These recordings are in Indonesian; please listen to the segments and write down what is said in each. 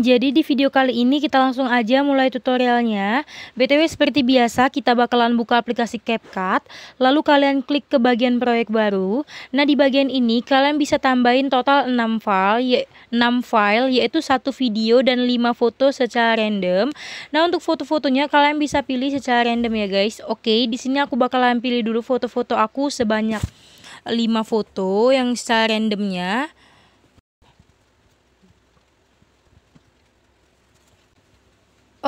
jadi di video kali ini kita langsung aja mulai tutorialnya BTW seperti biasa kita bakalan buka aplikasi CapCut Lalu kalian klik ke bagian proyek baru Nah di bagian ini kalian bisa tambahin total 6 file 6 file yaitu satu video dan 5 foto secara random Nah untuk foto-fotonya kalian bisa pilih secara random ya guys Oke di sini aku bakalan pilih dulu foto-foto aku sebanyak 5 foto yang secara randomnya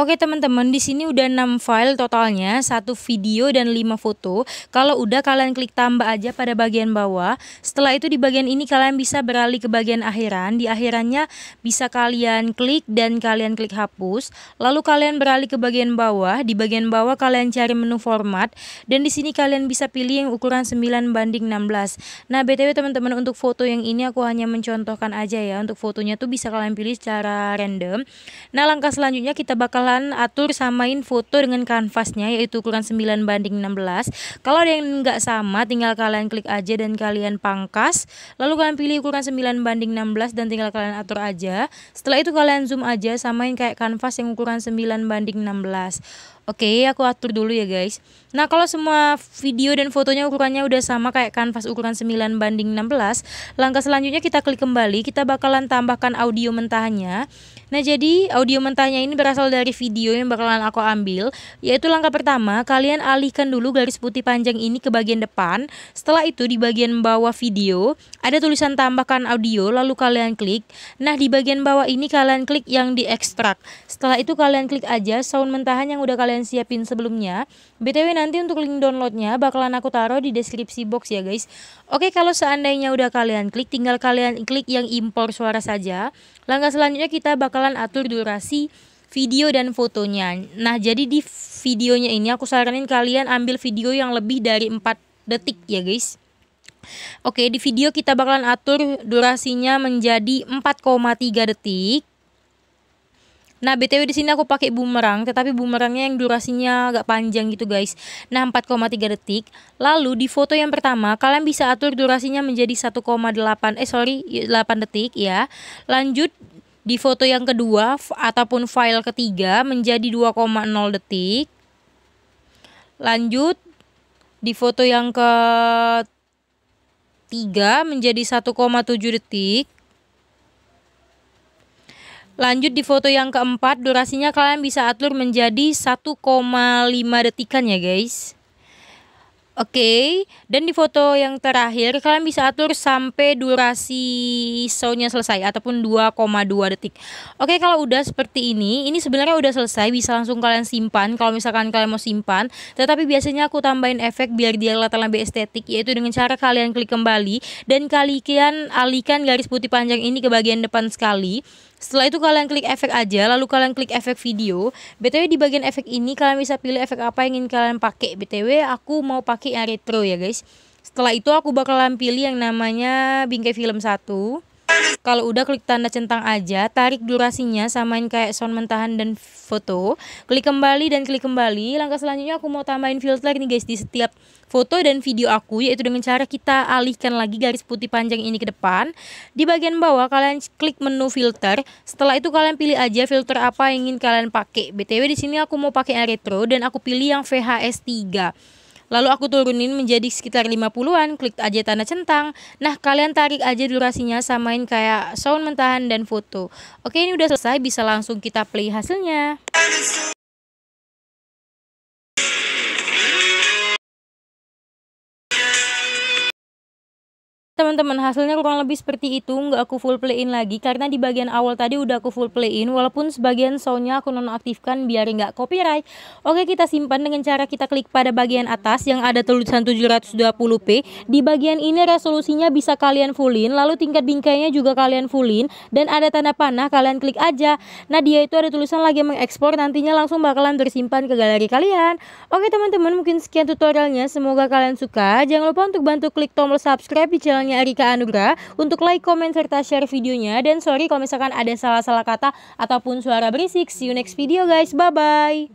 Oke teman-teman, di sini udah 6 file totalnya, satu video dan 5 foto. Kalau udah kalian klik tambah aja pada bagian bawah. Setelah itu di bagian ini kalian bisa beralih ke bagian akhiran. Di akhirannya bisa kalian klik dan kalian klik hapus. Lalu kalian beralih ke bagian bawah. Di bagian bawah kalian cari menu format dan di sini kalian bisa pilih yang ukuran 9 banding 16. Nah, BTW teman-teman untuk foto yang ini aku hanya mencontohkan aja ya. Untuk fotonya tuh bisa kalian pilih secara random. Nah, langkah selanjutnya kita bakal silahkan atur samain foto dengan kanvasnya yaitu ukuran 9 banding 16 kalau ada yang nggak sama tinggal kalian klik aja dan kalian pangkas lalu kalian pilih ukuran 9 banding 16 dan tinggal kalian atur aja setelah itu kalian zoom aja samain kayak kanvas yang ukuran 9 banding 16 Oke, aku atur dulu ya guys. Nah, kalau semua video dan fotonya ukurannya udah sama kayak kanvas ukuran 9 banding 16, langkah selanjutnya kita klik kembali, kita bakalan tambahkan audio mentahnya. Nah, jadi audio mentahnya ini berasal dari di video yang bakalan aku ambil yaitu langkah pertama kalian alihkan dulu garis putih panjang ini ke bagian depan setelah itu di bagian bawah video ada tulisan tambahkan audio lalu kalian klik nah di bagian bawah ini kalian klik yang di ekstrak setelah itu kalian klik aja sound mentahan yang udah kalian siapin sebelumnya btw nanti untuk link downloadnya bakalan aku taruh di deskripsi box ya guys oke kalau seandainya udah kalian klik tinggal kalian klik yang impor suara saja langkah selanjutnya kita bakalan atur durasi video dan fotonya. Nah, jadi di videonya ini aku saranin kalian ambil video yang lebih dari 4 detik ya, guys. Oke, di video kita bakalan atur durasinya menjadi 4,3 detik. Nah, BTW di sini aku pakai bumerang, tetapi bumerangnya yang durasinya agak panjang gitu, guys. Nah, 4,3 detik. Lalu di foto yang pertama, kalian bisa atur durasinya menjadi 1,8 eh sorry, 8 detik ya. Lanjut di foto yang kedua ataupun file ketiga menjadi 2,0 detik. Lanjut di foto yang ke ketiga menjadi 1,7 detik. Lanjut di foto yang keempat, durasinya kalian bisa atur menjadi 1,5 detikan ya guys. Oke, dan di foto yang terakhir kalian bisa atur sampai durasi show selesai ataupun 2,2 detik. Oke, kalau udah seperti ini, ini sebenarnya udah selesai bisa langsung kalian simpan kalau misalkan kalian mau simpan. Tetapi biasanya aku tambahin efek biar dia kelihatan lebih estetik yaitu dengan cara kalian klik kembali dan kalian alihkan garis putih panjang ini ke bagian depan sekali. Setelah itu kalian klik efek aja, lalu kalian klik efek video. BTW di bagian efek ini kalian bisa pilih efek apa yang ingin kalian pakai. BTW aku mau pakai yang retro ya guys. Setelah itu aku bakalan pilih yang namanya bingkai film 1. Kalau udah klik tanda centang aja, tarik durasinya samain kayak sound mentahan dan foto. Klik kembali dan klik kembali. Langkah selanjutnya aku mau tambahin filter nih guys di setiap foto dan video aku yaitu dengan cara kita alihkan lagi garis putih panjang ini ke depan. Di bagian bawah kalian klik menu filter. Setelah itu kalian pilih aja filter apa yang ingin kalian pakai. BTW di sini aku mau pakai yang retro dan aku pilih yang VHS 3. Lalu aku turunin menjadi sekitar 50-an, klik aja tanda centang. Nah, kalian tarik aja durasinya samain kayak sound mentahan dan foto. Oke, ini udah selesai, bisa langsung kita play hasilnya. teman-teman hasilnya kurang lebih seperti itu nggak aku full playin lagi karena di bagian awal tadi udah aku full playin walaupun sebagian soundnya aku nonaktifkan biar nggak copyright oke kita simpan dengan cara kita klik pada bagian atas yang ada tulisan 720p di bagian ini resolusinya bisa kalian fullin lalu tingkat bingkainya juga kalian fullin dan ada tanda panah kalian klik aja nah dia itu ada tulisan lagi mengekspor nantinya langsung bakalan tersimpan ke galeri kalian oke teman-teman mungkin sekian tutorialnya semoga kalian suka jangan lupa untuk bantu klik tombol subscribe di channelnya namanya Rika Anugrah untuk like, comment, serta share videonya dan sorry kalau misalkan ada salah-salah kata ataupun suara berisik see you next video guys bye bye